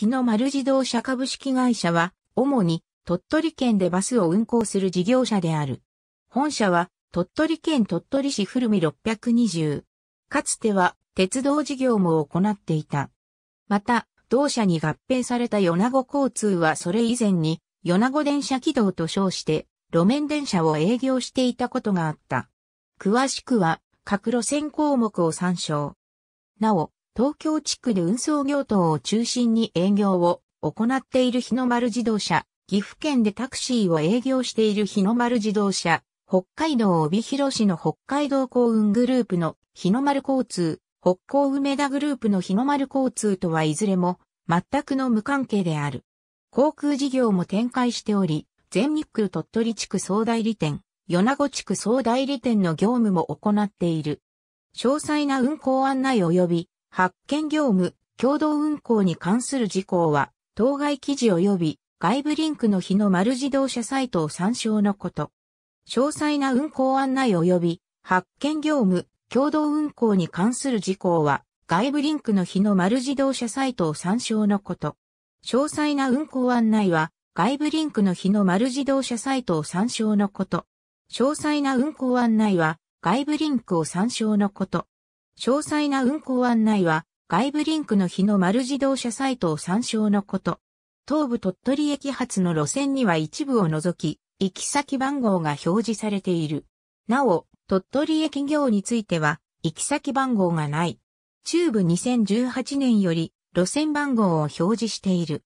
日の丸自動車株式会社は、主に鳥取県でバスを運行する事業者である。本社は、鳥取県鳥取市古見620。かつては、鉄道事業も行っていた。また、同社に合併された米子交通はそれ以前に、米子電車軌道と称して、路面電車を営業していたことがあった。詳しくは、各路線項目を参照。なお、東京地区で運送業等を中心に営業を行っている日の丸自動車、岐阜県でタクシーを営業している日の丸自動車、北海道帯広市の北海道幸運グループの日の丸交通、北港梅田グループの日の丸交通とはいずれも全くの無関係である。航空事業も展開しており、全日空鳥取地区総代理店、米子地区総代理店の業務も行っている。詳細な運行案内及び発見業務、共同運行に関する事項は、当該記事及び外部リンクの日の丸自動車サイトを参照のこと。詳細な運行案内及び発見業務、共同運行に関する事項は、外部リンクの日の丸自動車サイトを参照のこと。詳細な運行案内は、外部リンクの日の丸自動車サイトを参照のこと。詳細な運行案内は、外部リンクを参照のこと。詳細な運行案内は、外部リンクの日の丸自動車サイトを参照のこと。東部鳥取駅発の路線には一部を除き、行き先番号が表示されている。なお、鳥取駅業については、行き先番号がない。中部2018年より、路線番号を表示している。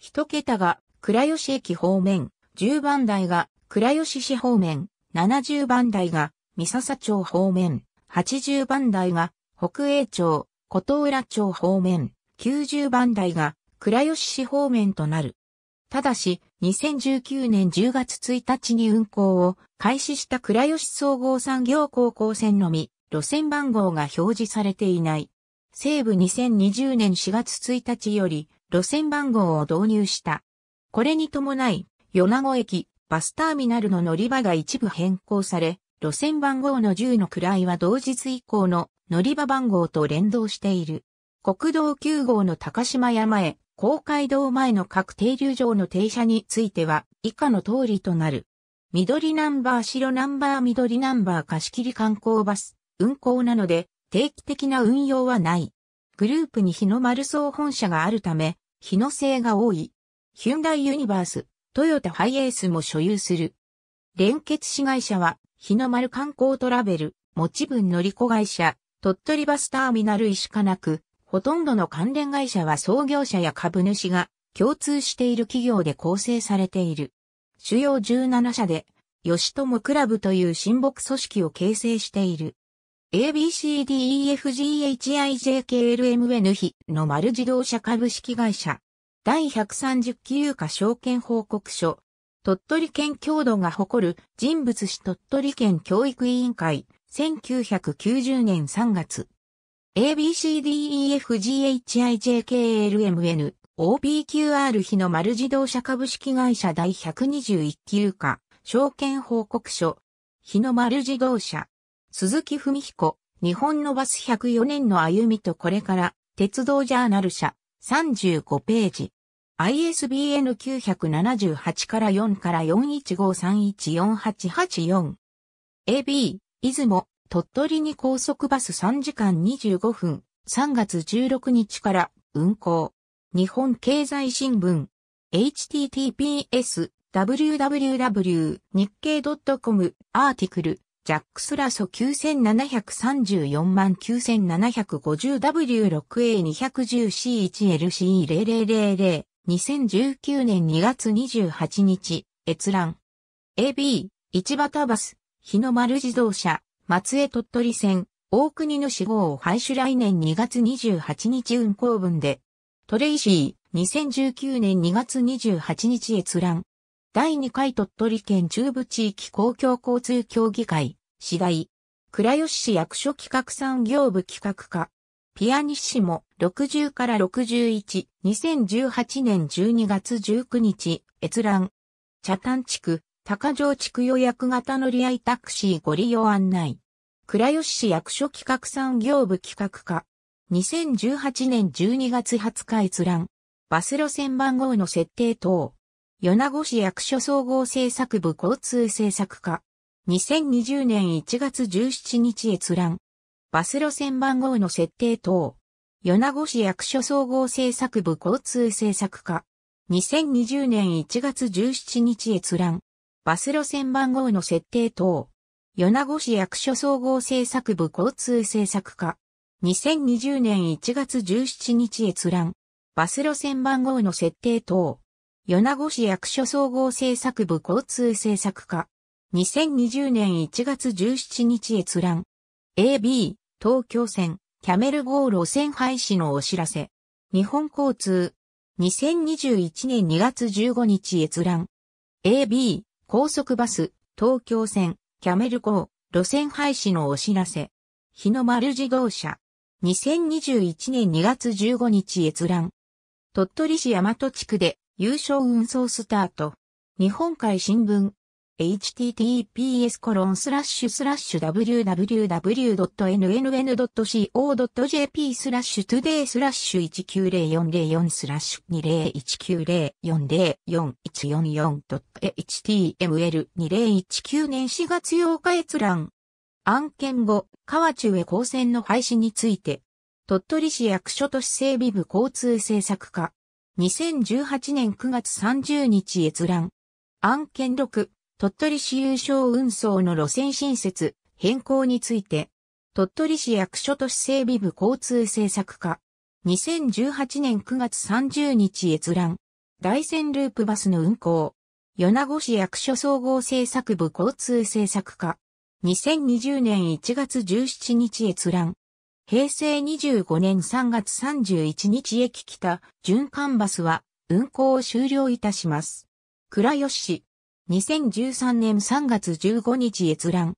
一桁が倉吉駅方面、10番台が倉吉市方面、70番台が三笹町方面、80番台が北栄町、琴浦町方面、90番台が倉吉市方面となる。ただし、2019年10月1日に運行を開始した倉吉総合産業高校線のみ、路線番号が表示されていない。西部2020年4月1日より路線番号を導入した。これに伴い、米子駅、バスターミナルの乗り場が一部変更され、路線番号の10の位は同日以降の乗り場番号と連動している。国道9号の高島山へ、公会堂前の各停留場の停車については以下の通りとなる。緑ナンバー白ナンバー緑ナンバー貸切観光バス、運行なので定期的な運用はない。グループに日の丸総本社があるため、日の製が多い。ヒュンダイユニバース、トヨタハイエースも所有する。連結子会社は日の丸観光トラベル、持ち分乗り子会社、鳥取バスターミナル石かなく、ほとんどの関連会社は創業者や株主が共通している企業で構成されている。主要17社で、吉友クラブという親睦組織を形成している。ABCDEFGHIJKLMN 日の丸自動車株式会社。第139課証券報告書鳥取県郷土が誇る人物史鳥取県教育委員会、1990年3月。ABCDEFGHIJKLMN、OPQR 日の丸自動車株式会社第121級課、証券報告書、日の丸自動車、鈴木文彦、日本のバス104年の歩みとこれから、鉄道ジャーナル社、35ページ。ISBN 978から4から4 1 5 3 1 4 8 8 4 AB、出雲、鳥取に高速バス3時間25分、3月16日から運行。日本経済新聞。https www 日経 .com アーティクルジャックスラソ 97349750W6A210C1LC0000 2019年2月28日、閲覧。AB、市タバス、日の丸自動車、松江鳥取線、大国の死号を廃止来年2月28日運行分で、トレイシー、2019年2月28日閲覧。第2回鳥取県中部地域公共交通協議会、次第、倉吉市役所企画産業部企画課。ピアニッシモ60から61、2018年12月19日、閲覧。茶炭地区、高城地区予約型乗り合いタクシーご利用案内。倉吉市役所企画産業部企画課。2018年12月20日閲覧。バス路線番号の設定等。米子市役所総合政策部交通政策課。2020年1月17日閲覧。バス路線番号の設定等。米子市役所総合政策部交通政策課。2020年1月17日閲覧。バス路線番号の設定等。米子市役所総合政策部交通政策課。2020年1月17日閲覧。バス路線番号の設定等。米子市役所総合政策部交通政策課。2020年1月17日閲覧。AB 東京線キャメル号路線廃止のお知らせ。日本交通2021年2月15日閲覧。AB 高速バス東京線キャメル号路線廃止のお知らせ。日の丸自動車2021年2月15日閲覧。鳥取市大和地区で優勝運送スタート。日本海新聞 https www.nnn.co.jp スラッシュ today スラッシュ190404スラッシュ 201904044144.html2019 年4月8日閲覧。案件後、河中へ高専の廃止について、鳥取市役所都市整備部交通政策課。2018年9月30日閲覧。案件6。鳥取市有償運送の路線新設、変更について、鳥取市役所都市整備部交通政策課、2018年9月30日閲覧、大仙ループバスの運行、米子市役所総合政策部交通政策課、2020年1月17日閲覧、平成25年3月31日駅北、循環バスは運行を終了いたします。倉吉市、2013年3月15日閲覧。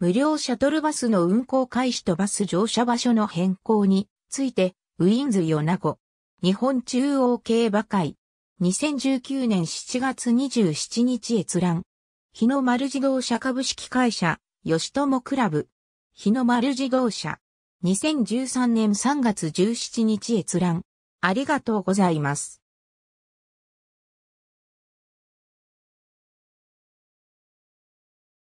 無料シャトルバスの運行開始とバス乗車場所の変更について、ウィンズ・ヨナゴ。日本中央競馬会。2019年7月27日閲覧。日の丸自動車株式会社、吉友クラブ。日の丸自動車。2013年3月17日閲覧。ありがとうございます。